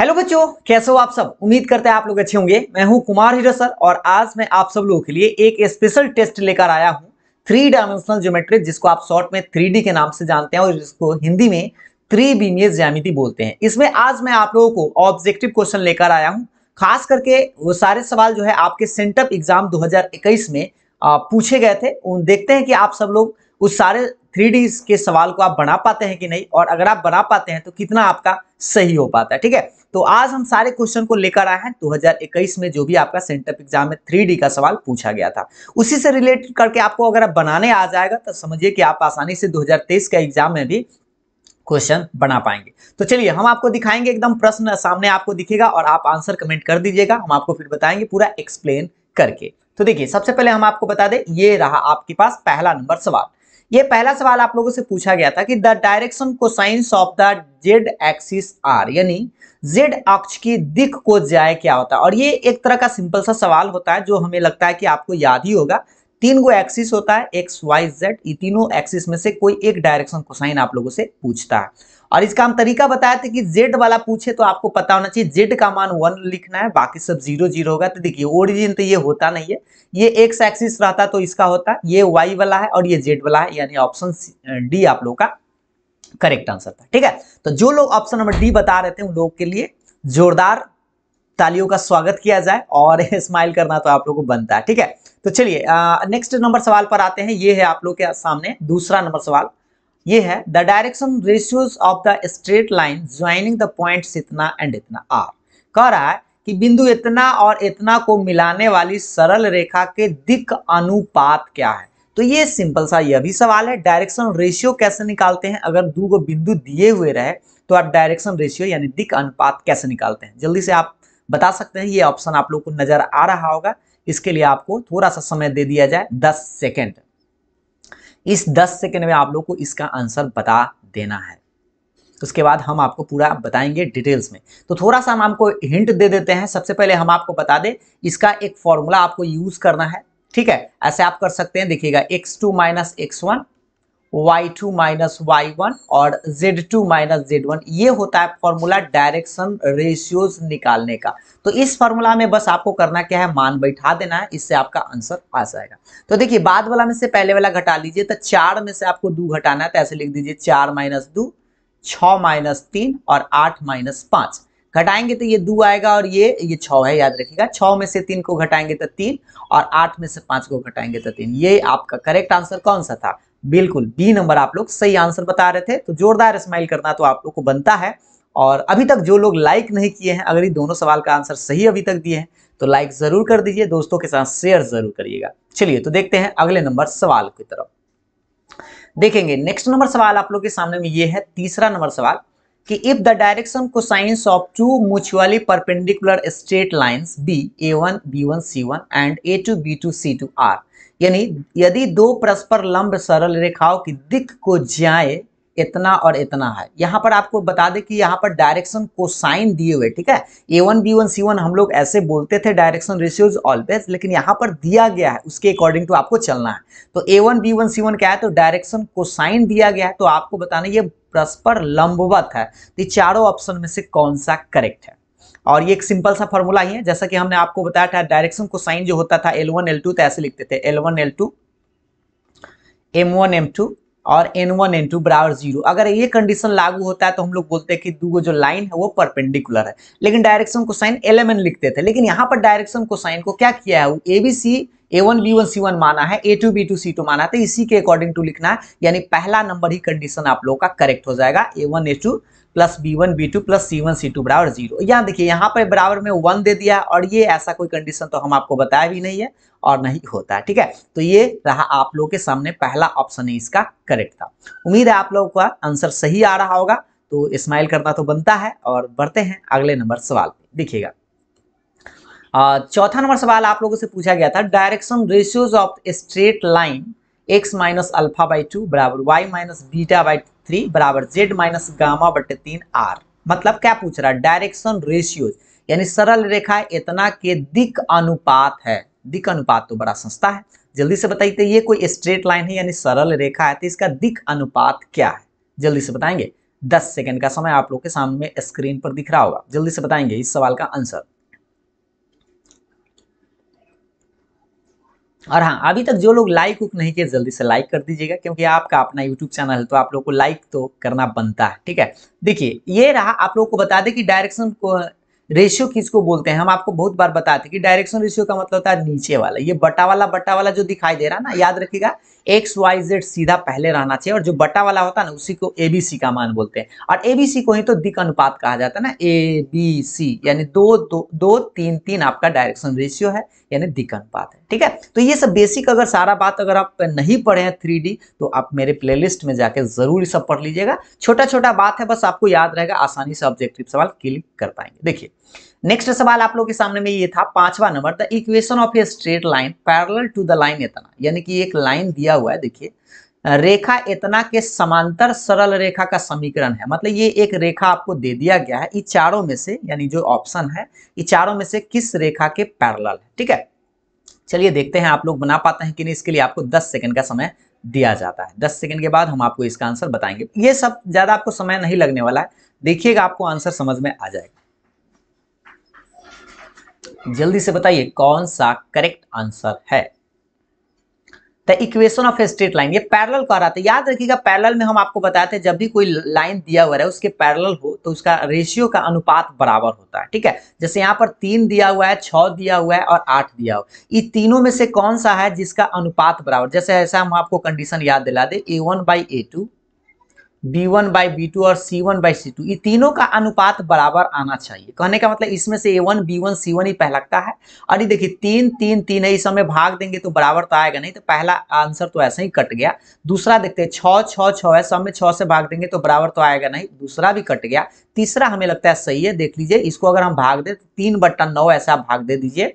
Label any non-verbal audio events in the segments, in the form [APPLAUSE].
hello बच्चों कैसे हो आप सब उम्मीद करते हैं आप लोग अच्छे होंगे मैं हूं कुमार हीरो सर और आज मैं आप सब लोगों के लिए एक स्पेशल टेस्ट लेकर आया हूं थ्री डायमेंशनल ज्योमेट्री जिसको आप शॉर्ट में थ्री के नाम से जानते हैं और जिसको हिंदी में बीमिय ज्यामिति बोलते हैं इसमें आज मैं आप लोगों को ऑब्जेक्टिव क्वेश्चन लेकर आया हूँ खास करके वो सारे सवाल जो है आपके सेंटअप एग्जाम दो में पूछे गए थे उन देखते हैं कि आप सब लोग उस सारे थ्री के सवाल को आप बना पाते हैं कि नहीं और अगर आप बना पाते हैं तो कितना आपका सही हो पाता है ठीक है तो आज हम सारे क्वेश्चन को लेकर आए हैं 2021 में जो भी आपका सेंटअप एग्जाम में थ्री का सवाल पूछा गया था उसी से रिलेटेड करके आपको अगर आप बनाने आ जाएगा तो समझिए कि आप आसानी से 2023 का एग्जाम में भी क्वेश्चन बना पाएंगे तो चलिए हम आपको दिखाएंगे एकदम प्रश्न सामने आपको दिखेगा और आप आंसर कमेंट कर दीजिएगा हम आपको फिर बताएंगे पूरा एक्सप्लेन करके तो देखिए सबसे पहले हम आपको बता दें ये रहा आपके पास पहला नंबर सवाल ये पहला सवाल आप लोगों से पूछा गया था कि the direction cosines of the z axis are यानी जेड अक्ष की दिख को जाए क्या होता है और ये एक तरह का सिंपल सा सवाल होता है जो हमें लगता है कि आपको याद ही होगा तीन गो एक्सिस होता है एक्स वाई जेड ये तीनों एक्सिस में से कोई एक डायरेक्शन साइन आप लोगों से पूछता है और इसका हम तरीका बताया था कि जेड वाला पूछे तो आपको पता होना चाहिए जेड का मान वन लिखना है बाकी सब जीरो जीरो होगा तो देखिए ओरिजिन तो ये होता नहीं है ये एक्स एक्सिस रहता तो इसका होता ये वाई वाला है और ये जेड वाला है यानी ऑप्शन डी आप लोग का करेक्ट आंसर था ठीक है तो जो लोग ऑप्शन नंबर डी बता रहे थे उन लोगों के लिए जोरदार तालियों का स्वागत किया जाए और स्माइल [LAUGHS] करना तो आप लोग को बनता है ठीक है तो चलिए नेक्स्ट नंबर सवाल पर आते हैं ये है आप लोग के सामने दूसरा नंबर सवाल ये है the direction ratios of the straight line joining the point इतना एंड इतना आर कह रहा है कि बिंदु इतना और इतना को मिलाने वाली सरल रेखा के दिक अनुपात क्या है तो ये सिंपल सा यह भी सवाल है डायरेक्शन रेशियो कैसे निकालते हैं अगर दो गो बिंदु दिए हुए रहे तो आप डायरेक्शन रेशियो यानी दिक अनुपात कैसे निकालते हैं जल्दी से आप बता सकते हैं ये ऑप्शन आप लोग को नजर आ रहा होगा इसके लिए आपको थोड़ा सा समय दे दिया जाए दस सेकेंड इस 10 सेकेंड में आप लोग को इसका आंसर बता देना है उसके बाद हम आपको पूरा बताएंगे डिटेल्स में तो थोड़ा सा हम आपको हिंट दे देते हैं सबसे पहले हम आपको बता दें इसका एक फॉर्मूला आपको यूज़ करना है ठीक है ऐसे आप कर सकते हैं देखिएगा x two minus x one y2 minus one और z2 माइनस वन ये होता है फॉर्मूला डायरेक्शन रेशियोज निकालने का तो इस फॉर्मूला में बस आपको करना क्या है मान बैठा देना है इससे आपका आंसर आ जाएगा तो देखिए बाद वाला में से पहले वाला घटा लीजिए तो चार में से आपको दो घटाना है तो ऐसे लिख दीजिए चार माइनस दो छ माइनस तीन और आठ माइनस पांच घटाएंगे तो ये दो आएगा और ये ये छ है याद रखिएगा छ में से तीन को घटाएंगे तो तीन और आठ में से पांच को घटाएंगे तो तीन ये आपका करेक्ट आंसर कौन सा था बिल्कुल बी नंबर आप लोग सही आंसर बता रहे थे तो जोरदार स्माइल करना तो आप लोग को बनता है और अभी तक जो लोग लाइक नहीं किए हैं अगर ये दोनों सवाल का आंसर सही अभी तक दिए हैं तो लाइक ज़रूर कर दीजिए दोस्तों के साथ शेयर ज़रूर करिएगा चलिए तो देखते हैं अगले नंबर सवाल की तरफ देखेंगे नेक्स्ट नंबर सवाल आप लोग के सामने में ये है तीसरा नंबर सवाल कि if the direction cosines of two mutually perpendicular straight lines be a one b one c one and a two b two c two are यानी यदि दो परस्पर लंब सरल रेखाओं की दिक को जाए इतना और इतना है यहाँ पर आपको बता दें कि यहाँ पर डायरेक्शन को साइन दिए हुए ठीक है a one b one c one हम लोग ऐसे बोलते थे डायरेक्शन रेशियोज ऑलवेज लेकिन यहाँ पर दिया गया है उसके अकॉर्डिंग टू आपको चलना है तो a one b one c one क्या है तो डायरेक्शन को साइन दिया गया है तो आपको बताना ये परस्पर लंबवत है तो चारों ऑप्शन में से कौन सा करेक्ट है और ये एक सिंपल सा फॉर्मूला ही है जैसा कि हमने आपको बताया था डायरेक्शन को साइन जो होता था एल वन एल टू तो ऐसे लिखते थे l one l two m one m two और एन वन एन टू बराबर जीरो अगर ये कंडीशन लागू होता है तो हम लोग बोलते हैं कि दो जो लाइन है वो परपेंडिकुलर है लेकिन डायरेक्शन को साइन एलेवन लिखते थे लेकिन यहाँ पर डायरेक्शन को साइन को क्या किया है a b c a one b one c one माना है a two b two c two माना है तो इसी के अकॉर्डिंग टू लिखना है यानी पहला नंबर ही कंडीशन आप लोगों का करेक्ट हो जाएगा a one a two plus b one b two plus c one c two बराबर जीरो यहाँ देखिए यहाँ पर बराबर में वन दे दिया और ये ऐसा कोई कंडीशन तो हम आपको बताया भी नहीं है और नहीं होता है ठीक है तो ये रहा आप लोग के सामने पहला ऑप्शन है इसका करेक्ट था उम्मीद है आप लोगों का आंसर सही आ रहा होगा तो स्माइल करना तो बनता है और बढ़ते हैं अगले नंबर सवाल पर देखिएगा चौथा नंबर सवाल आप लोगों से पूछा गया था direction ratios of straight line x minus alpha by two बराबर y minus beta by three बराबर जेड माइनस गामा बटे तीन आर मतलब क्या पूछ रहा है डायरेक्शन रेशियोज यानी सरल रेखा इतना के दिक अनुपात है दिक अनुपात तो बड़ा सस्ता है जल्दी से बताइए ये कोई स्ट्रेट लाइन है यानी सरल रेखा है तो इसका दिक अनुपात क्या है जल्दी से बताएंगे दस सेकेंड का समय आप लोग के सामने स्क्रीन पर दिख रहा होगा जल्दी से बताएंगे इस सवाल का आंसर और हाँ अभी तक जो लोग लाइक उक नहीं किए जल्दी से लाइक कर दीजिएगा क्योंकि आपका अपना यूट्यूब चैनल है तो आप लोग को लाइक तो करना बनता है ठीक है देखिए ये रहा आप लोग को बता दें कि डायरेक्शन को रेशियो किसको बोलते हैं हम आपको बहुत बार बताते हैं कि डायरेक्शन रेशियो का मतलब होता है नीचे वाला ये बटा वाला बटा वाला जो दिखाई दे रहा है ना याद रखिएगा एक्स वाई जेड सीधा पहले रहना चाहिए और जो बटा वाला होता है ना उसी को एबीसी का मान बोलते हैं और एबीसी को ही तो दिक अनुपात कहा जाता है ना ए बी सी यानी दो दो दो तीन तीन आपका डायरेक्शन रेशियो है यानी दिक अनुपात है ठीक है तो ये सब बेसिक अगर सारा बात अगर आप नहीं पढ़े हैं थ्री तो आप मेरे लिस्ट में जाके जरूर सब पढ़ लीजिएगा छोटा छोटा बात है बस आपको याद रहेगा आसानी से ऑब्जेक्टिव सवाल क्लिक कर पाएंगे देखिए नेक्स्ट सवाल आप लोग के सामने में ये था पांचवा नंबर the equation of a straight line parallel to the line इतना यानी कि एक लाइन दिया हुआ है देखिए रेखा इतना के समांतर सरल रेखा का समीकरण है मतलब ये एक रेखा आपको दे दिया गया है इन चारों में से यानी जो ऑप्शन है इन चारों में से किस रेखा के पैरल है ठीक है चलिए देखते हैं आप लोग बना पाते हैं कि नहीं इसके लिए आपको दस सेकेंड का समय दिया जाता है दस सेकेंड के बाद हम आपको इसका आंसर बताएंगे ये सब ज़्यादा आपको समय नहीं लगने वाला है देखिएगा आपको आंसर समझ में आ जाएगा जल्दी से बताइए कौन सा करेक्ट आंसर है the equation of a straight line ये पैरल कह रहा था याद रखिएगा पैरल में हम आपको बताए थे जब भी कोई लाइन दिया हुआ है उसके पैरल हो तो उसका रेशियो का अनुपात बराबर होता है ठीक है जैसे यहाँ पर तीन दिया हुआ है छ दिया हुआ है और आठ दिया हुआ है ये तीनों में से कौन सा है जिसका अनुपात बराबर जैसे ऐसा हम आपको कंडीशन याद दिला दे a one by a two b one by b two और c one by c two ये तीनों का अनुपात बराबर आना चाहिए कहने का मतलब इसमें से a one b one c one ही पहलकता है और ये देखिए तीन तीन तीन है इस समय भाग देंगे तो बराबर तो आएगा नहीं तो पहला आंसर तो ऐसे ही कट गया दूसरा देखते हैं छ छ छ है सब में छ से भाग देंगे तो बराबर तो आएगा नहीं दूसरा भी कट गया तीसरा हमें लगता है सही है देख लीजिए इसको अगर हम भाग दें तो तीन बट्टा नौ ऐसा भाग दे दीजिए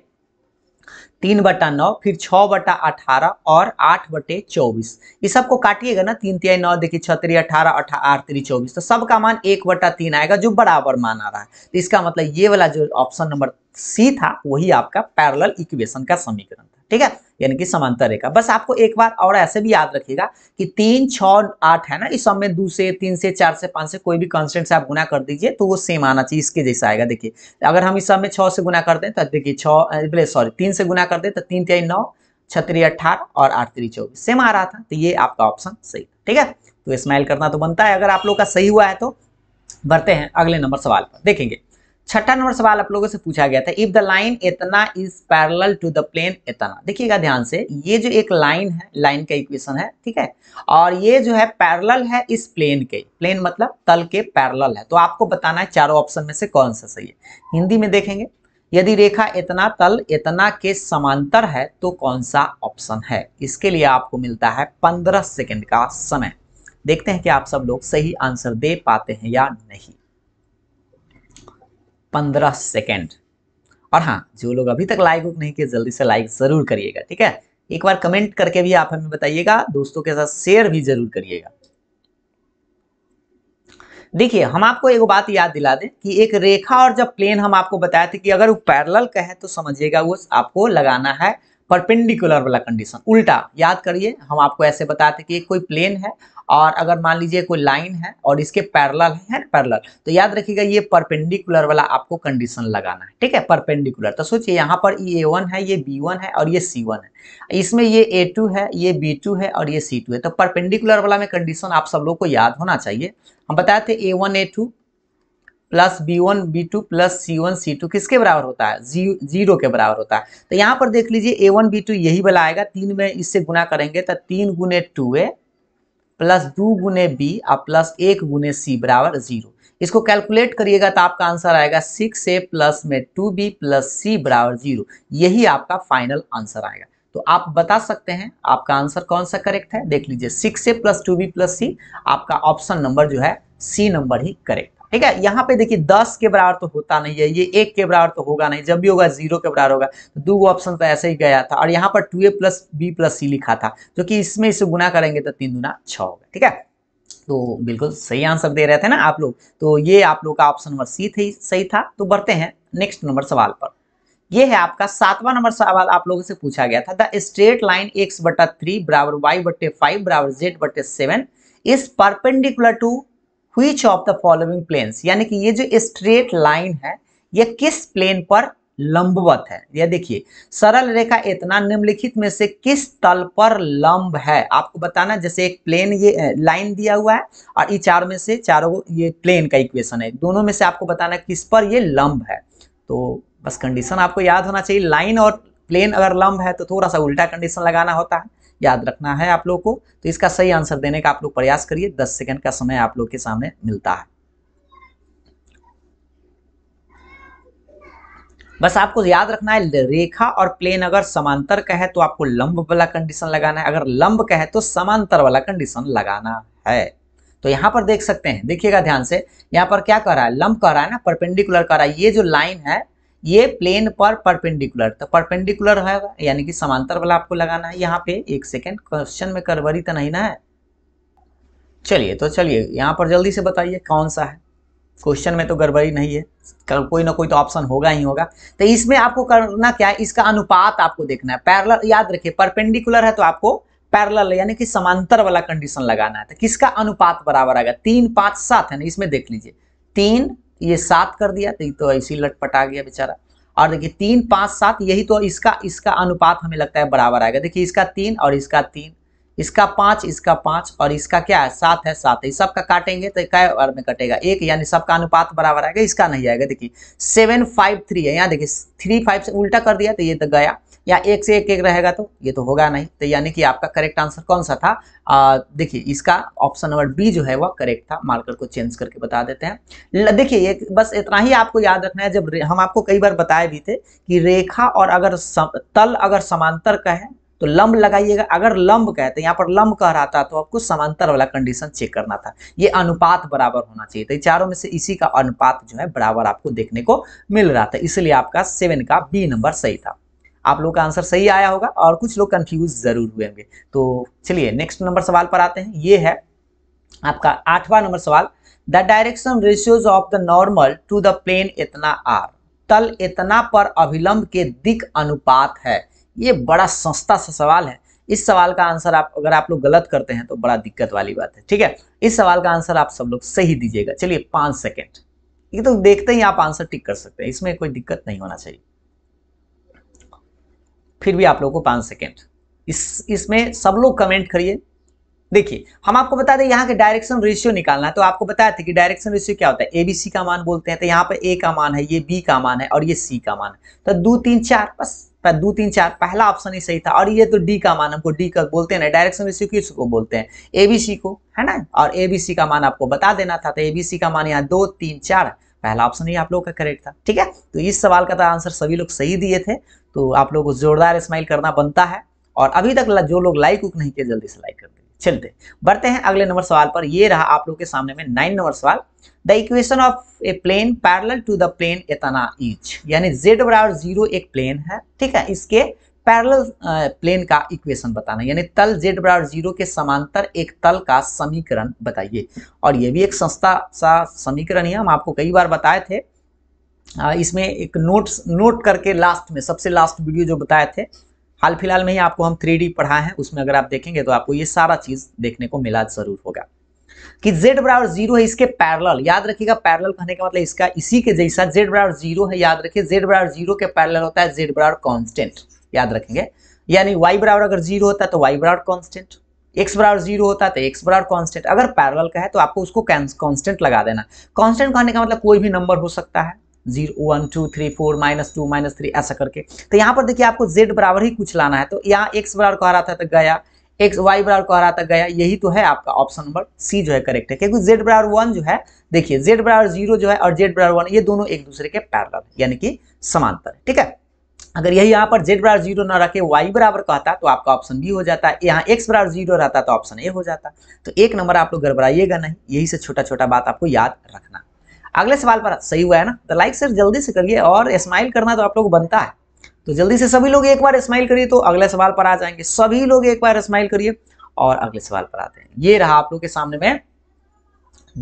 तीन बटा नौ फिर छ बटा अठारह और आठ बटे चौबीस ये सबको काटिएगा ना तीन तिहाई नौ देखिए छत्री अठारह अठारह आठ त्री चौबीस तो सबका मान एक बटा तीन आएगा जो बराबर मान आ रहा है तो इसका मतलब ये वाला जो ऑप्शन नंबर सी था वही आपका पैरल इक्वेशन का समीकरण था ठीक है यानी कि समांतर रेखा बस आपको एक बार और ऐसे भी याद रखिएगा कि तीन छ आठ है ना इस सब में दो से तीन से चार से पांच से कोई भी कॉन्स्टेंट से आप गुना कर दीजिए तो वो सेम आना चाहिए इसके जैसा आएगा देखिए अगर हम इस सब में छः से गुना कर दें तो देखिए छः सॉरी तीन से गुना कर दें तो तीन तिहाई नौ छत्री अट्ठारह और आठ त्री चौबीस सेम आ रहा था तो ये आपका ऑप्शन सही ठीक है तो स्माइल करना तो बनता है अगर आप लोग का सही हुआ है तो बढ़ते हैं अगले नंबर सवाल पर देखेंगे छठा नंबर सवाल आप लोगों से पूछा गया था इफ द लाइन इतना is parallel to the plane इतना देखिएगा ध्यान से ये जो एक लाइन है लाइन का इक्वेशन है ठीक है और ये जो है पैरल है इस प्लेन के प्लेन मतलब तल के पैरल है तो आपको बताना है चारों ऑप्शन में से कौन सा सही है हिंदी में देखेंगे यदि रेखा इतना तल इतना के समांतर है तो कौन सा ऑप्शन है इसके लिए आपको मिलता है पंद्रह सेकेंड का समय देखते हैं कि आप सब लोग सही आंसर दे पाते हैं या नहीं पंद्रह सेकेंड और हाँ जो लोग अभी तक लाइक नहीं किए जल्दी से लाइक जरूर करिएगा ठीक है एक बार कमेंट करके भी आप हमें बताइएगा दोस्तों के साथ शेयर भी जरूर करिएगा देखिए हम आपको एक बात याद दिला दें कि एक रेखा और जब प्लेन हम आपको बताए थे कि अगर वो पैरल कहे तो समझिएगा वो आपको लगाना है परपेंडिकुलर वाला कंडीशन उल्टा याद करिए हम आपको ऐसे बताते कि कोई प्लेन है और अगर मान लीजिए कोई लाइन है और इसके पैरल है पैरल तो याद रखिएगा ये परपेंडिकुलर वाला आपको कंडीशन लगाना है ठीक है परपेंडिकुलर तो सोचिए यहाँ पर ये वन है ये बी वन है और ये सी वन है इसमें ये ए टू है ये बी टू है और ये सी टू है तो परपेंडिकुलर वाला में कंडीशन आप सब लोग को याद होना चाहिए हम बताए थे a one a two plus b one b two plus c one c two किसके बराबर होता है जीरो के बराबर होता है तो यहाँ पर देख लीजिए ए वन बी टू यही वाला आएगा तीन में इससे गुना करेंगे तो तीन गुने टू ए प्लस टू गुने बी और प्लस एक गुने सी बराबर जीरो इसको कैलकुलेट करिएगा तो आपका आंसर आएगा सिक्स ए प्लस में टू बी प्लस सी बराबर जीरो यही आपका फाइनल आंसर आएगा तो आप बता सकते हैं आपका आंसर कौन सा करेक्ट है देख लीजिए six a plus two b plus c आपका ऑप्शन नंबर जो है सी नंबर ही करेक्ट ठीक है यहाँ पे देखिए दस के बराबर तो होता नहीं है ये एक के बराबर तो होगा नहीं जब भी होगा जीरो के बराबर होगा तो दो ऑप्शन तो ऐसे ही गया था और यहाँ पर two a plus b plus c लिखा था जो कि इसमें इसे गुना करेंगे तो तीन गुना छ होगा ठीक है तो बिल्कुल सही आंसर दे रहे थे ना आप लोग तो ये आप लोग का ऑप्शन नंबर सी थे सही था तो बढ़ते हैं नेक्स्ट नंबर सवाल पर ये है आपका सातवां नंबर सवाल आप लोगों से पूछा गया था द स्ट्रेट लाइन एक्स बटा थ्री बराबर वाई बटे फाइव बराबर जेड बटे सेवन इस perpendicular to which of the following planes यानी कि ये जो स्ट्रेट लाइन है ये किस प्लेन पर लंबवत है यह देखिए सरल रेखा इतना निम्नलिखित में से किस तल पर लंब है आपको बताना जैसे एक प्लेन ये लाइन दिया हुआ है और ये चार में से चारों ये प्लेन का इक्वेशन है दोनों में से आपको बताना किस पर ये लंब है तो बस कंडीशन आपको याद होना चाहिए लाइन और प्लेन अगर लंब है तो थोड़ा सा उल्टा कंडीशन लगाना होता है याद रखना है आप लोग को तो इसका सही आंसर देने का आप लोग प्रयास करिए दस सेकेंड का समय आप लोग के सामने मिलता है बस आपको याद रखना है रेखा और प्लेन अगर समांतर का है तो आपको लंब वाला कंडीशन लगाना है अगर लंब का है तो समांतर वाला कंडीशन लगाना है तो यहाँ पर देख सकते हैं देखिएगा ध्यान से यहाँ पर क्या कर रहा है लंब कर रहा है ना परपेंडिकुलर कर रहा है ये जो लाइन है ये प्लेन पर परपेंडिकुलर तो परपेंडिकुलर है यानी कि समांतर वाला आपको लगाना है यहाँ पे एक सेकेंड क्वेश्चन में करवरी तो नहीं ना है चलिए तो चलिए यहाँ पर जल्दी से बताइए कौन सा है क्वेश्चन में तो गड़बड़ी नहीं है कोई ना कोई तो ऑप्शन होगा ही होगा तो इसमें आपको करना क्या है इसका अनुपात आपको देखना है पैरल याद रखिए परपेंडिकुलर है तो आपको पैरल यानी कि समांतर वाला कंडीशन लगाना है तो किसका अनुपात बराबर आएगा तीन पाँच सात है ना इसमें देख लीजिए तीन ये सात कर दिया तो ये तो ऐसे ही लटपटा गया बेचारा और देखिए तीन पाँच सात यही तो इसका इसका अनुपात हमें लगता है बराबर आएगा देखिए इसका तीन और इसका तीन इसका पांच इसका पांच और इसका क्या है सात है सात है सबका काटेंगे तो क्या बार में कटेगा एक यानी सबका अनुपात बराबर आएगा इसका नहीं आएगा देखिए सेवन फाइव थ्री है यहाँ देखिए थ्री फाइव से उल्टा कर दिया तो ये तो गया या एक से एक एक रहेगा तो ये तो होगा नहीं तो यानी कि आपका करेक्ट आंसर कौन सा था देखिए इसका ऑप्शन नंबर बी जो है वह करेक्ट था मार्कर को चेंज करके बता देते हैं देखिए ये बस इतना ही आपको याद रखना है जब हम आपको कई बार बताए भी थे कि रेखा और अगर सम, तल अगर समांतर का है तो लंब लगाइएगा अगर लंब कहते हैं तो यहाँ पर लंब कह रहा था तो आपको समांतर वाला कंडीशन चेक करना था ये अनुपात बराबर होना चाहिए तो चारों में से इसी का अनुपात जो है बराबर आपको देखने को मिल रहा था इसलिए आपका सेवन का बी नंबर सही था आप लोग का आंसर सही आया होगा और कुछ लोग कंफ्यूज जरूर हुए होंगे तो चलिए नेक्स्ट नंबर सवाल पर आते हैं ये है आपका आठवां नंबर सवाल the direction ratios of the normal to the plane इतना आर तल इतना पर अभिलंब के दिक अनुपात है ये बड़ा सस्ता सा सवाल है इस सवाल का आंसर आप अगर आप लोग गलत करते हैं तो बड़ा दिक्कत वाली बात है ठीक है इस सवाल का आंसर आप सब लोग सही दीजिएगा चलिए पांच सेकेंड ये तो देखते ही आप आंसर टिक कर सकते हैं इसमें कोई दिक्कत नहीं होना चाहिए फिर भी आप लोगों को पांच सेकेंड इस इसमें सब लोग कमेंट करिए देखिए हम आपको बता दें यहाँ के डायरेक्शन रेशियो निकालना है तो आपको बताया था कि डायरेक्शन रेशियो क्या होता है ए बी सी का मान बोलते हैं तो यहाँ पर ए का मान है ये बी का मान है और ये सी का मान है तो दो तीन चार बस दो तीन चार पहला ऑप्शन ही सही था और ये तो डी का मान हमको डी का बोलते हैं ना डायरेक्शन में सिक्यूस को बोलते हैं एबीसी को है ना और एबीसी का मान आपको बता देना था तो एबीसी का मान यहाँ दो तीन चार पहला ऑप्शन ही आप लोगों का करेक्ट था ठीक है तो इस सवाल का आंसर तो सभी लोग सही दिए थे तो आप लोगों को जोरदार स्माइल करना बनता है और अभी तक जो लोग लाइक उक नहीं किए जल्दी से लाइक कर चलते बढ़ते हैं अगले नंबर सवाल पर ये रहा आप लोग के सामने में नाइन नंबर सवाल the equation of a plane parallel to the plane इतना इच यानी जेड बराबर जीरो एक प्लेन है ठीक है इसके पैरल प्लेन का इक्वेशन बताना यानी तल जेड बराबर जीरो के समांतर एक तल का समीकरण बताइए और ये भी एक संस्था सा समीकरण है हम आपको कई बार बताए थे इसमें एक नोट्स नोट करके लास्ट में सबसे लास्ट वीडियो जो बताए थे हाल फिलहाल में ही आपको हम थ्री पढ़ा है उसमें अगर आप देखेंगे तो आपको ये सारा चीज देखने को मिला जरूर होगा कि z बराबर जीरो है इसके पैरेलल याद रखिएगा पैरेलल कहने का मतलब इसका इसी के जैसा z बराबर जीरो है याद रखिए z बराबर जीरो के पैरेलल होता है z बराबर कांस्टेंट याद रखेंगे यानी y बराबर अगर जीरो होता है तो y बराबर कांस्टेंट x बराबर जीरो होता है तो x बराबर कांस्टेंट अगर पैरेलल का है तो आपको उसको कांस्टेंट लगा देना कांस्टेंट कहने का मतलब कोई भी नंबर हो सकता है zero one two three four minus two minus three ऐसा करके तो यहाँ पर देखिए आपको जेड बराबर ही कुछ लाना है तो यहाँ एक्स बराबर कह रहा था तो गया एक्स वाई बराबर कह रहा था गया यही तो है आपका ऑप्शन नंबर सी जो है करेक्ट है क्योंकि जेड बराबर वन जो है देखिए जेड बराबर जीरो जो है और जेड बराबर वन ये दोनों एक दूसरे के पैरल यानी कि समांतर ठीक है अगर यही यहाँ पर जेड बराबर जीरो ना रखे वाई बराबर कहता तो आपका ऑप्शन बी हो जाता है यहाँ एक्स बराबर जीरो रहता तो ऑप्शन ए हो जाता तो एक नंबर आप लोग गड़बड़ाइएगा नहीं यही से छोटा छोटा बात आपको याद रखना अगले सवाल पर सही हुआ है ना तो लाइक सर जल्दी से करिए और स्माइल करना तो आप लोग बनता है तो जल्दी से सभी लोग एक बार स्माइल करिए तो अगले सवाल पर आ जाएंगे सभी लोग एक बार स्माइल करिए और अगले सवाल पर आते हैं ये रहा आप लोग के सामने में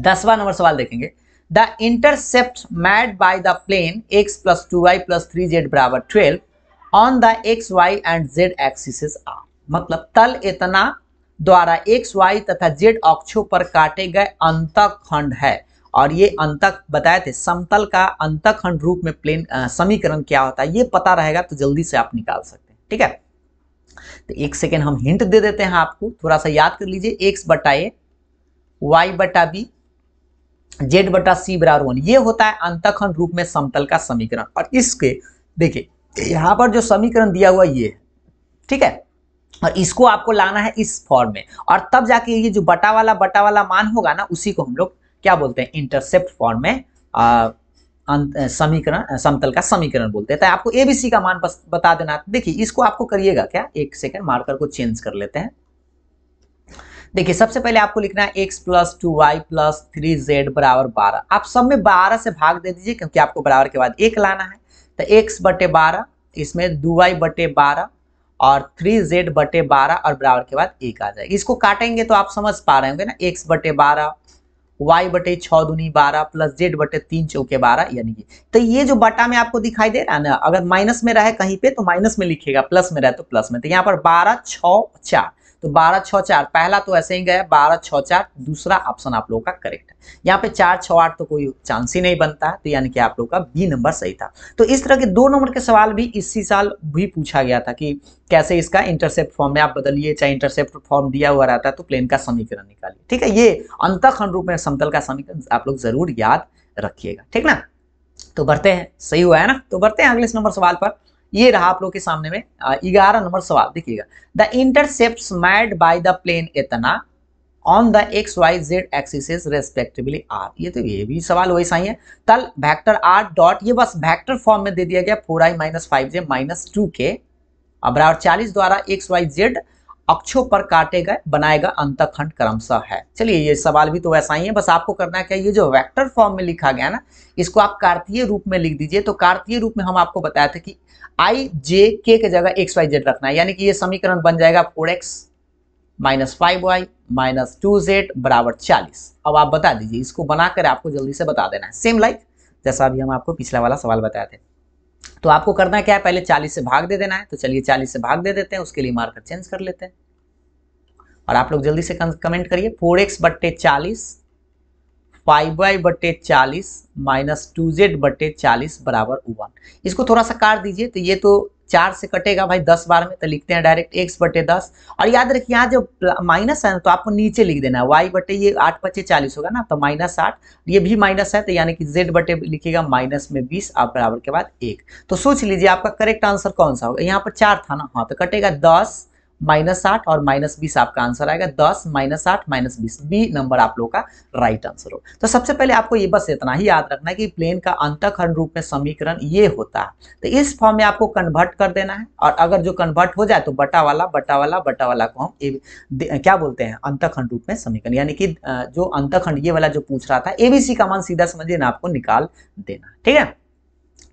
दसवा नंबर सवाल देखेंगे the intercept made by the plane x plus two y plus three z बराबर twelve on the x y and z axis मतलब तल इतना द्वारा एक्स वाई तथा जेड अक्षों पर काटे गए अंतखंड है और ये अंतक बताए थे समतल का अंतखंड रूप में प्लेन समीकरण क्या होता है ये पता रहेगा तो जल्दी से आप निकाल सकते हैं ठीक है तो एक सेकेंड हम हिंट दे देते हैं आपको थोड़ा सा याद कर लीजिए एक्स बटा ए वाई बटा बी जेड बटा सी बराबर वन ये होता है अंतखंड रूप में समतल का समीकरण और इसके देखिए यहां पर जो समीकरण दिया हुआ ये ठीक है और इसको आपको लाना है इस फॉर्म में और तब जाके ये जो बटा वाला बटा वाला मान होगा ना उसी को हम लोग क्या बोलते हैं इंटरसेप्ट फॉर्म में अं, समीकरण समतल का समीकरण बोलते हैं तो आपको एबीसी का मान बता देना देखिए इसको आपको करिएगा क्या एक सेकंड मार्कर को चेंज कर लेते हैं देखिए सबसे पहले आपको लिखना है x plus two y plus three z बराबर बारह आप सब में बारह से भाग दे दीजिए क्योंकि आपको बराबर के बाद एक लाना है तो एक्स बटे बारह इसमें दो वाई बटे बारह और थ्री जेड बटे बारह और बराबर के बाद एक आ जाएगा इसको काटेंगे तो आप समझ पा रहे होंगे ना एक्स बटे बारह वाई बटे छुनी बारह प्लस जेड बटे तीन चौके बारह यानी कि तो ये जो बटा में आपको दिखाई दे रहा है ना अगर माइनस में रहे कहीं पे तो माइनस में लिखेगा प्लस में रहे तो प्लस में तो यहाँ पर बारह छ चार तो बारह छः चार पहला तो ऐसे ही गया बारह छः चार दूसरा ऑप्शन आप लोगों का करेक्ट है यहाँ पे चार छः आठ तो कोई चांस ही नहीं बनता है तो यानी कि आप लोगों का बी नंबर सही था तो इस तरह के दो नंबर के सवाल भी इसी साल भी पूछा गया था कि कैसे इसका इंटरसेप्ट फॉर्म में आप बदलिए चाहे इंटरसेप्ट फॉर्म दिया हुआ रहता है तो प्लेन का समीकरण निकालिए ठीक है ये अंतखंड रूप में समतल का समीकरण आप लोग जरूर याद रखिएगा ठीक ना तो बढ़ते हैं सही हुआ है ना तो बढ़ते हैं अगले नंबर सवाल पर ये रहा आप लोग के सामने में ग्यारह नंबर सवाल देखिएगा the intercept made by the plane एतना on the x y z axis respectively are ये तो ये भी सवाल वैसा ही है तल वैक्टर आर डॉट ये बस वैक्टर फॉर्म में दे दिया गया four i minus five j minus two के बराबर चालीस द्वारा एक्स वाई जेड अक्षों पर काटे गए बनाएगा अंतखंड क्रमशः है चलिए ये सवाल भी तो वैसा ही है बस आपको करना क्या ये जो वेक्टर फॉर्म में लिखा गया ना इसको आप कार्तीय रूप में लिख दीजिए तो कार्तीय रूप में हम आपको बताया था कि आई जे के के जगह एक्स वाई जेड रखना है यानी कि ये समीकरण बन जाएगा four x minus five y minus two z बराबर चालीस अब आप बता दीजिए इसको बनाकर आपको जल्दी से बता देना है सेम लाइक जैसा अभी हम आपको पिछला वाला सवाल बताए थे तो आपको करना क्या है पहले चालीस से भाग दे देना है तो चलिए चालीस से भाग दे देते हैं उसके लिए मार्कर चेंज कर लेते हैं और आप लोग जल्दी से कमेंट करिए फोर एक्स बट्टे चालीस फाइव वाई बट्टे चालीस माइनस टू जेड बट्टे चालीस बराबर वन इसको थोड़ा सा काट दीजिए तो ये तो चार से कटेगा भाई दस बार में तो लिखते हैं डायरेक्ट एक्स बटे दस और याद रखिए यहाँ जो माइनस है ना तो आपको नीचे लिख देना है वाई बटे ये आठ पच्चे चालीस होगा ना तो माइनस आठ ये भी माइनस है तो यानी कि जेड बटे लिखेगा माइनस में बीस और बराबर के बाद एक तो सोच लीजिए आपका करेक्ट आंसर कौन सा होगा यहाँ पर चार था ना हाँ तो कटेगा दस माइनस आठ और माइनस बीस आपका आंसर आएगा दस माइनस साठ माइनस बीस बी नंबर आप लोग का राइट आंसर हो तो सबसे पहले आपको ये बस इतना ही याद रखना है कि प्लेन का अंतखंड रूप में समीकरण ये होता है तो इस फॉर्म में आपको कन्वर्ट कर देना है और अगर जो कन्वर्ट हो जाए तो बटा वाला बटा वाला बटा वाला को हम ए, क्या बोलते हैं अंतखंड रूप में समीकरण यानी कि जो अंतखंड ये वाला जो पूछ रहा था एबीसी का मान सीधा समझिए ना आपको निकाल देना ठीक है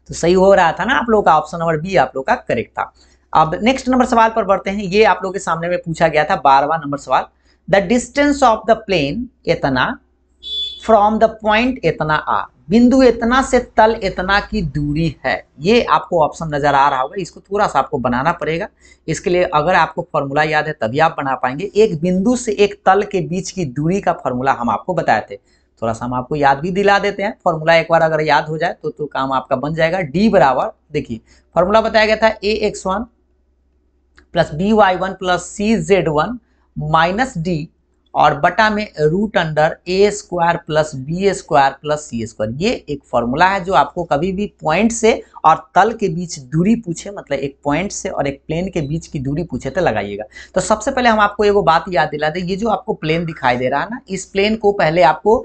तो सही हो रहा था ना आप लोग का ऑप्शन नंबर बी आप लोग का करेक्ट था अब नेक्स्ट नंबर सवाल पर बढ़ते हैं ये आप लोगों के सामने में पूछा गया था बारहवा नंबर सवाल the distance of the plane इतना फ्रॉम द पॉइंट इतना आ बिंदु इतना से तल इतना की दूरी है ये आपको ऑप्शन नज़र आ रहा होगा इसको थोड़ा सा आपको बनाना पड़ेगा इसके लिए अगर आपको फॉर्मूला याद है तभी आप बना पाएंगे एक बिंदु से एक तल के बीच की दूरी का फॉर्मूला हम आपको बताए थे थोड़ा सा हम आपको याद भी दिला देते हैं फॉर्मूला एक बार अगर याद हो जाए तो तो काम आपका बन जाएगा डी बराबर देखिए फॉर्मूला बताया गया था a x one plus b y one plus c z one minus d और बटा में root under a square plus b square plus c square ये एक फॉर्मूला है जो आपको कभी भी पॉइंट से और तल के बीच दूरी पूछे मतलब एक पॉइंट से और एक प्लेन के बीच की दूरी पूछे तो लगाइएगा तो सबसे पहले हम आपको एगो बात याद दिला दें ये जो आपको प्लेन दिखाई दे रहा है ना इस प्लेन को पहले आपको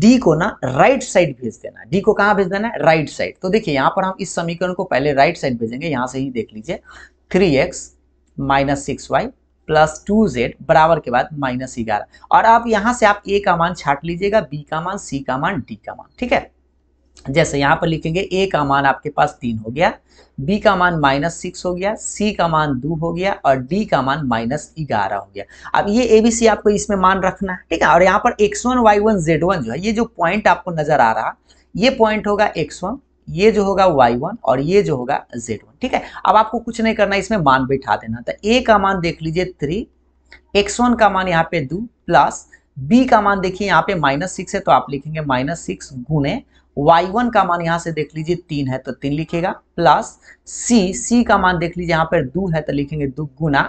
डी को ना राइट साइड भेज देना डी को कहाँ भेज देना है राइट साइड तो देखिए यहाँ पर हम इस समीकरण को पहले राइट साइड भेजेंगे यहाँ से ही देख लीजिए three x minus six y plus two z बराबर के बाद माइनस ग्यारह और आप यहां से आप ए का मान छाट लीजिएगा बी का मान सी का मान डी का मान ठीक है जैसे यहां पर लिखेंगे ए का मान आपके पास तीन हो गया बी का मान माइनस सिक्स हो गया सी का मान दो हो गया और डी का मान माइनस ग्यारह हो गया अब ये ए बी सी आपको इसमें मान रखना है ठीक है और यहाँ पर x one y one z one जो है ये जो पॉइंट आपको नजर आ रहा ये पॉइंट होगा एक्स वन ये जो होगा y1 और ये जो होगा z1 ठीक है अब आपको कुछ नहीं करना इसमें मान बैठा देना तो a का मान देख लीजिए थ्री एक्स वन का मान यहाँ पे दो प्लस बी का मान देखिए यहाँ पे माइनस सिक्स है तो आप लिखेंगे माइनस सिक्स गुने वाई वन का मान यहाँ से देख लीजिए तीन है तो तीन लिखेगा प्लस सी सी का मान देख लीजिए यहाँ पर दो है तो लिखेंगे दो गुना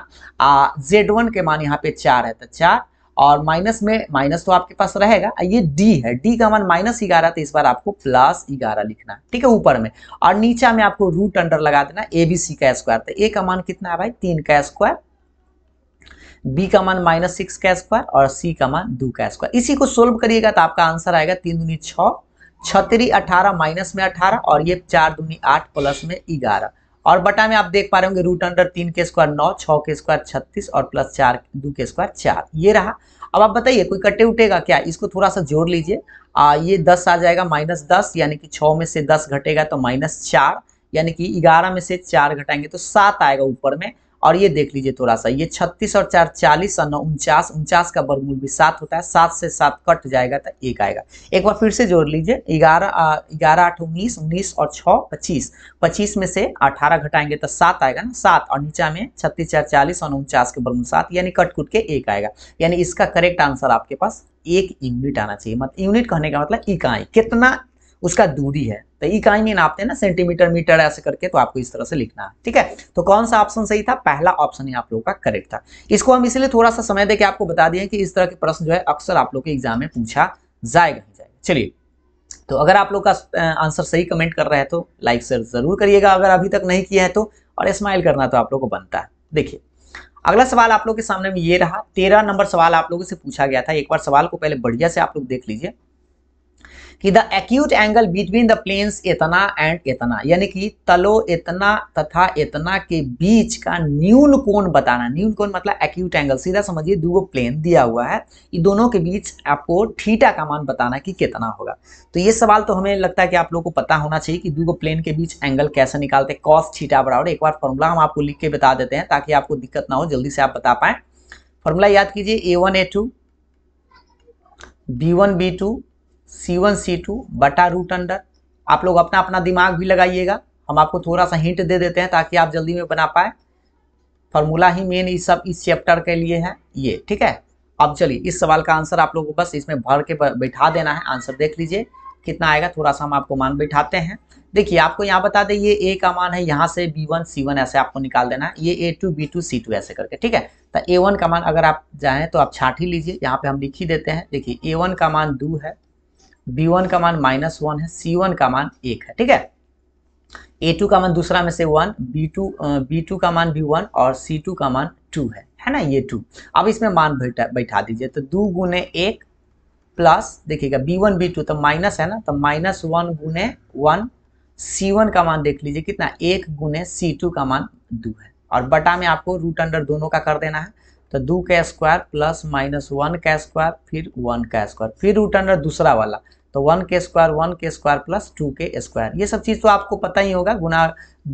जेड वन के मान यहाँ पे चार है तो चार और माइनस में माइनस तो आपके पास रहेगा ये डी है डी का मान माइनस ग्यारह तो इस बार आपको प्लस ग्यारह लिखना है ठीक है ऊपर में और नीचा में आपको रूट अंडर लगा देना ए बी सी का स्क्वायर तो ए का मान कितना है भाई तीन का स्क्वायर बी का मान माइनस सिक्स का स्क्वायर और सी का मान दो का स्क्वायर इसी को सोल्व करिएगा तो आपका आंसर आएगा तीन दूनी छह छतरी अठारह माइनस में अठारह और ये चार दूनी आठ प्लस में ग्यारह और बटा में आप देख पा रहे होंगे रूट अंडर तीन के स्क्वायर नौ छः के स्क्वायर छत्तीस और प्लस चार दो के स्क्वायर चार ये रहा अब आप बताइए कोई कट्टे उठेगा क्या इसको थोड़ा सा जोड़ लीजिए ये दस आ जाएगा माइनस दस यानी कि छः में से दस घटेगा तो माइनस चार यानी कि ग्यारह में से चार घटाएंगे तो सात आएगा ऊपर में और ये देख लीजिए थोड़ा सा ये छत्तीस और चार चालीस और नौ उनचास उनचास का वर्गमूल भी सात होता है सात से सात कट जाएगा तो एक आएगा एक बार फिर से जोड़ लीजिए ग्यारह ग्यारह आठ उन्नीस उन्नीस और छः पच्चीस पच्चीस में से अठारह घटाएंगे तो सात आएगा ना सात और नीचा में छत्तीस चार चालीस और उनचास के वर्गमूल सात यानी कट कुट के एक आएगा यानी इसका करेक्ट आंसर आपके पास एक यूनिट आना चाहिए मतलब यूनिट कहने का मतलब इकाई कितना उसका दूरी है तो इकाई में नापते ना सेंटीमीटर मीटर ऐसे करके तो आपको इस तरह से लिखना है ठीक है तो कौन सा ऑप्शन सही था पहला ऑप्शन ही आप लोगों का करेक्ट था इसको हम इसलिए थोड़ा सा समय देकर आपको बता दिए कि इस तरह के प्रश्न जो है अक्सर आप लोग के एग्जाम में पूछा जाएगा जाएगा चलिए तो अगर आप लोग का आंसर सही कमेंट कर रहे हैं तो लाइक शेयर जरूर करिएगा अगर अभी तक नहीं किया है तो और स्माइल करना तो आप लोग को बनता है देखिए अगला सवाल आप लोग के सामने में ये रहा तेरह नंबर सवाल आप लोगों से पूछा गया था एक बार सवाल को पहले बढ़िया से आप लोग देख लीजिए कि the acute angle between the planes इतना एंड इतना यानी कि तलो इतना तथा इतना के बीच का न्यून कोण बताना न्यून कोण मतलब एक्यूट एंगल सीधा समझिए दो प्लेन दिया हुआ है ये दोनों के बीच आपको ठीटा का मान बताना कि कितना होगा तो ये सवाल तो हमें लगता है कि आप लोग को पता होना चाहिए कि दो प्लेन के बीच एंगल कैसे निकालते हैं कॉस ठीटा बराबर एक बार फॉर्मूला हम आपको लिख के बता देते हैं ताकि आपको दिक्कत ना हो जल्दी से आप बता पाए फॉर्मूला याद कीजिए a one a two b one b two c one c two बटा रूट अंडर आप लोग अपना अपना दिमाग भी लगाइएगा हम आपको थोड़ा सा हिंट दे देते हैं ताकि आप जल्दी में बना पाए फॉर्मूला ही मेन इस सब इस चैप्टर के लिए है ये ठीक है अब चलिए इस सवाल का आंसर आप लोग को बस इसमें भर के बैठा देना है आंसर देख लीजिए कितना आएगा थोड़ा सा हम आपको मान बैठाते हैं देखिए आपको यहाँ बता दें ये ए का मान है यहाँ से बी वन सी वन ऐसे आपको निकाल देना है ये a two b two c two ऐसे करके ठीक है तो ए वन का मान अगर आप जाएँ तो आप छाट ही लीजिए यहाँ पे हम लिख ही देते हैं देखिए ए वन का मान दो है बी वन का मान माइनस वन है सी वन का मान एक है ठीक है ए टू का मान दूसरा में से one b two b two का मान भी वन और सी टू का मान टू है है ना ये टू अब इसमें मान बैठा बैठा दीजिए तो दो गुने एक प्लस देखिएगा बी वन बी टू तो माइनस है ना तो माइनस वन गुने वन सी वन का मान देख लीजिए कितना एक गुने सी टू का मान दो है और बटा में आपको रूट अंडर दोनों का कर देना है तो दो का स्क्वायर प्लस माइनस वन का स्क्वायर फिर वन का स्क्वायर फिर रूट अंडर दूसरा वाला तो वन के स्क्वायर वन के स्क्वायर प्लस टू के स्क्वायर ये सब चीज़ तो आपको पता ही होगा गुना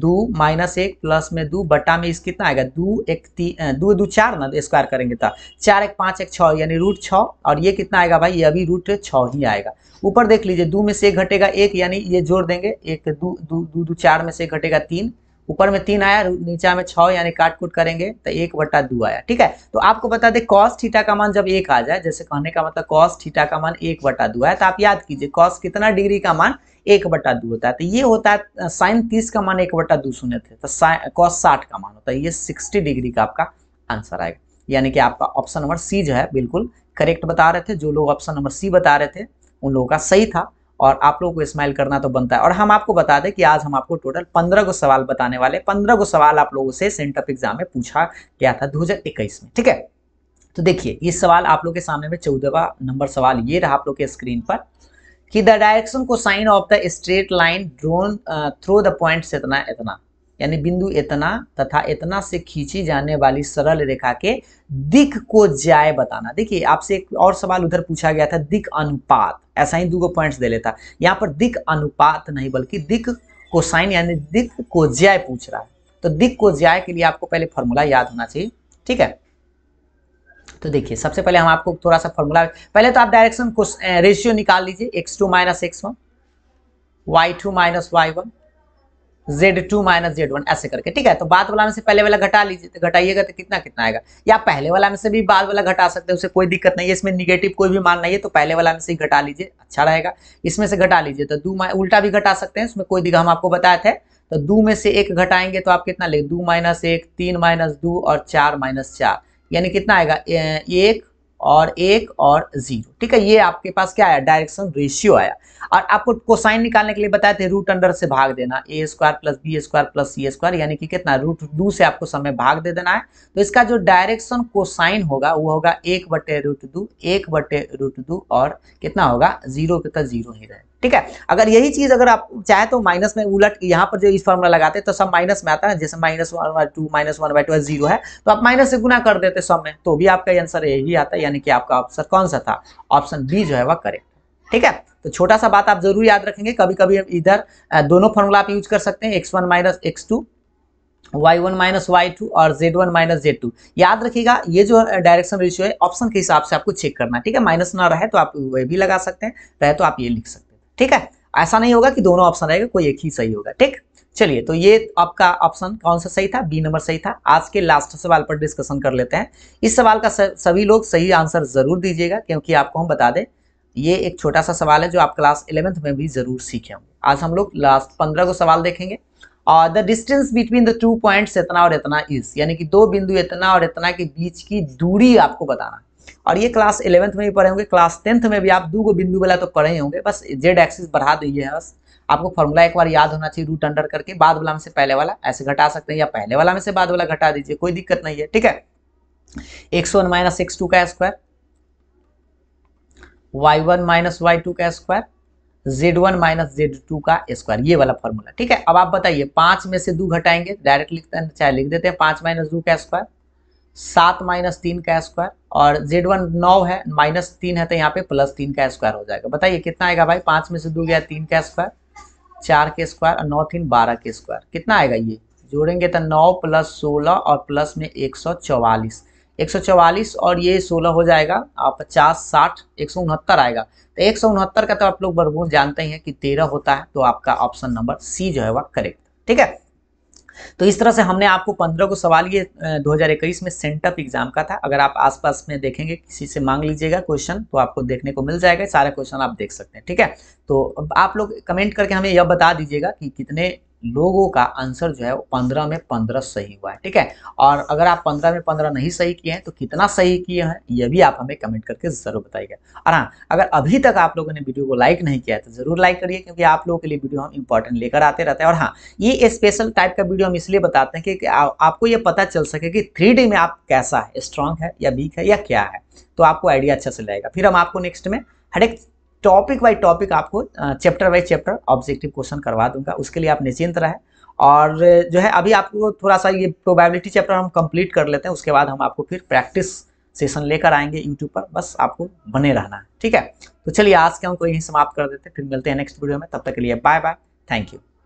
दो माइनस एक प्लस में दो बटा में इस कितना आएगा दो एक तीन दो दो चार ना स्क्वायर करेंगे तो चार एक पाँच एक छः यानी रूट छः और ये कितना आएगा भाई ये अभी रूट छः ही आएगा ऊपर देख लीजिए दो में से घटेगा एक यानी ये जोड़ देंगे एक दो दो चार में से घटेगा तीन ऊपर में तीन आया नीचा में छः यानी काट कुट करेंगे तो एक बट्टा दो आया ठीक है तो आपको बता दें कॉस थीटा का मान जब एक आ जाए जैसे कहने का मतलब कॉस थीटा का मान एक बट्टा दो आया तो आप याद कीजिए कॉस कितना डिग्री का मान एक बट्टा दो होता है तो ये होता है साइन तीस का मान एक बट्टा दो सुने थे तो कॉस साठ का मान होता है ये सिक्सटी डिग्री का आपका आंसर आएगा यानी कि आपका ऑप्शन नंबर सी जो है बिल्कुल करेक्ट बता रहे थे जो लोग ऑप्शन नंबर सी बता रहे थे उन लोगों का सही था और आप लोगों को स्माइल करना तो बनता है और हम आपको बता दें कि आज हम आपको टोटल पंद्रह को सवाल बताने वाले पंद्रह को सवाल आप लोगों से सेंटअप एग्जाम में पूछा गया था दो में ठीक है तो देखिए ये सवाल आप लोग के सामने में चौदहवा नंबर सवाल ये रहा आप लोग के स्क्रीन पर कि the direction cosine of the straight line drawn through the point इतना इतना यानी बिंदु इतना तथा इतना से खींची जाने वाली सरल रेखा के दिक को जाय बताना देखिए आपसे एक और सवाल उधर पूछा गया था दिक अनुपात ऐसा ही दो पॉइंट्स दे लेता यहाँ पर दिक अनुपात नहीं बल्कि दिक साइन यानी दिक को जाय पूछ रहा है तो दिक को ज्याय के लिए आपको पहले फॉर्मूला याद होना चाहिए ठीक है तो देखिए सबसे पहले हम आपको थोड़ा सा फॉर्मूला पहले तो आप डायरेक्शन को रेशियो निकाल लीजिए x two minus x one y two minus y one z two minus z one ऐसे करके ठीक है तो बाद वाला में से पहले वाला घटा लीजिए तो घटाइएगा तो कितना कितना आएगा या पहले वाला में से भी बाद वाला घटा सकते हैं उसे कोई दिक्कत नहीं है इसमें निगेटिव कोई भी मान नहीं है तो पहले वाला में से ही घटा लीजिए अच्छा रहेगा इसमें से घटा लीजिए तो दो उल्टा भी घटा सकते हैं उसमें कोई दिक्कत हम आपको बताए थे तो दो में से एक घटाएंगे तो आप कितना ले दो माइनस एक तीन माइनस दो और चार माइनस चार यानी कितना आएगा एक और एक और जीरो ठीक है ये आपके पास क्या आया डायरेक्शन रेशियो आया और आपको कोसाइन निकालने के लिए बताए थे रूट अंडर से भाग देना a square plus b square plus c square यानी कि कितना रूट टू से आपको समय भाग दे देना है तो इसका जो डायरेक्शन कोसाइन होगा वो होगा एक बटे रूट दू एक बटे रूट दू और कितना होगा जीरो के तो जीरो ही रहे ठीक है अगर यही चीज अगर आप चाहे तो माइनस में उलट यहाँ पर जो इस फॉर्मूला लगाते हैं तो सब माइनस में आता है जैसे minus one by two minus one by two zero है तो आप माइनस से गुना कर देते सब में तो भी आपका आंसर यही आता है यानी कि आपका आंसर कौन सा था ऑप्शन बी जो है वह करेक्ट ठीक है तो छोटा सा बात आप जरूर याद रखेंगे कभी कभी इधर दोनों फॉर्मूला आप यूज कर सकते हैं x one minus x two y one minus y two और z one minus z two याद रखिएगा ये जो डायरेक्शन रेशियो है ऑप्शन के हिसाब से आपको चेक करना है ठीक है माइनस ना रहे तो आप वे भी लगा सकते हैं रहे तो आप ये लिख सकते हैं ठीक है ऐसा नहीं होगा कि दोनों ऑप्शन रहेगा कोई एक ही सही होगा ठीक है चलिए तो ये आपका ऑप्शन कौन सा सही था बी नंबर सही था आज के लास्ट सवाल पर डिस्कशन कर लेते हैं इस सवाल का सभी लोग सही आंसर जरूर दीजिएगा क्योंकि आपको हम बता दें ये एक छोटा सा सवाल है जो आप क्लास इलेवेंथ में भी जरूर सीखे होंगे आज हम लोग लास्ट पंद्रह को सवाल देखेंगे और the distance between the two point इतना और इतना इज यानी कि दो बिंदु इतना और इतना के बीच की दूरी आपको बताना और ये क्लास इलेवेंथ में भी पढ़े होंगे क्लास टेंथ में भी आप दो बिंदु वाला तो पढ़े होंगे बस जेड एक्सिस बढ़ा दी है बस आपको फॉर्मूला एक बार याद होना चाहिए रूट अंडर करके बाद वाला में से पहले वाला ऐसे घटा सकते हैं या पहले वाला में से बाद वाला घटा दीजिए कोई दिक्कत नहीं है ठीक है x one minus x two का square y one minus y two का square z one minus z two का स्क्वायर ये वाला फॉर्मूला ठीक है अब आप बताइए पांच में से दो घटाएंगे डायरेक्ट लिखते हैं चाहे लिख देते हैं पांच माइनस दो का स्क्वायर सात माइनस तीन का स्क्वायर और जेड वन नौ है माइनस तीन है तो यहाँ पे प्लस तीन का स्क्वायर हो जाएगा बताइए कितना आएगा भाई पांच में से दो गया तीन का स्क्वायर चार के स्क्वायर और नौ तीन बारह के स्क्वायर कितना आएगा ये जोड़ेंगे तो नौ प्लस सोलह और प्लस में एक सौ चौवालीस एक सौ चौवालीस और ये सोलह हो जाएगा पचास साठ एक सौ उनहत्तर आएगा तो एक सौ उनहत्तर का तो आप लोग बरबूज जानते ही हैं कि तेरह होता है तो आपका ऑप्शन नंबर सी जो है वह करेक्ट ठीक है तो इस तरह से हमने आपको पंद्रह को सवाल ये इक्कीस में सेंटअप एग्जाम का था अगर आप आसपास में देखेंगे किसी से मांग लीजिएगा क्वेश्चन तो आपको देखने को मिल जाएगा सारा क्वेश्चन आप देख सकते हैं ठीक है तो आप लोग कमेंट करके हमें यह बता दीजिएगा कि कितने लोगों का आंसर जो है पंद्रह में पंद्रह सही हुआ है ठीक है और अगर आप पंद्रह में पंद्रह नहीं सही किए हैं तो कितना सही किए हैं ये भी आप हमें कमेंट करके जरूर बताइएगा और हाँ अगर अभी तक आप लोगों ने वीडियो को लाइक नहीं किया है तो जरूर लाइक करिए क्योंकि आप लोगों के लिए वीडियो हम इंपॉर्टेंट लेकर आते रहते हैं और हाँ ये स्पेशल टाइप का वीडियो हम इसलिए बताते हैं कि, कि आ, आपको ये पता चल सके कि थ्री में आप कैसा है स्ट्रांग है या वीक है या क्या है तो आपको आइडिया अच्छा से लगेगा फिर हम आपको नेक्स्ट में हर एक टॉपिक बाई टॉपिक आपको chapter by chapter objective question करवा दूंगा उसके लिए आप निश्चिंत रहें और जो है अभी आपको थोड़ा सा ये प्रोबेबिलिटी चैप्टर हम कंप्लीट कर लेते हैं उसके बाद हम आपको फिर प्रैक्टिस सेशन लेकर आएंगे यूट्यूब पर बस आपको बने रहना है ठीक है तो चलिए आज के हमको यहीं समाप्त कर देते हैं फिर मिलते हैं नेक्स्ट वीडियो में तब तक के लिए बाय बाय थैंक यू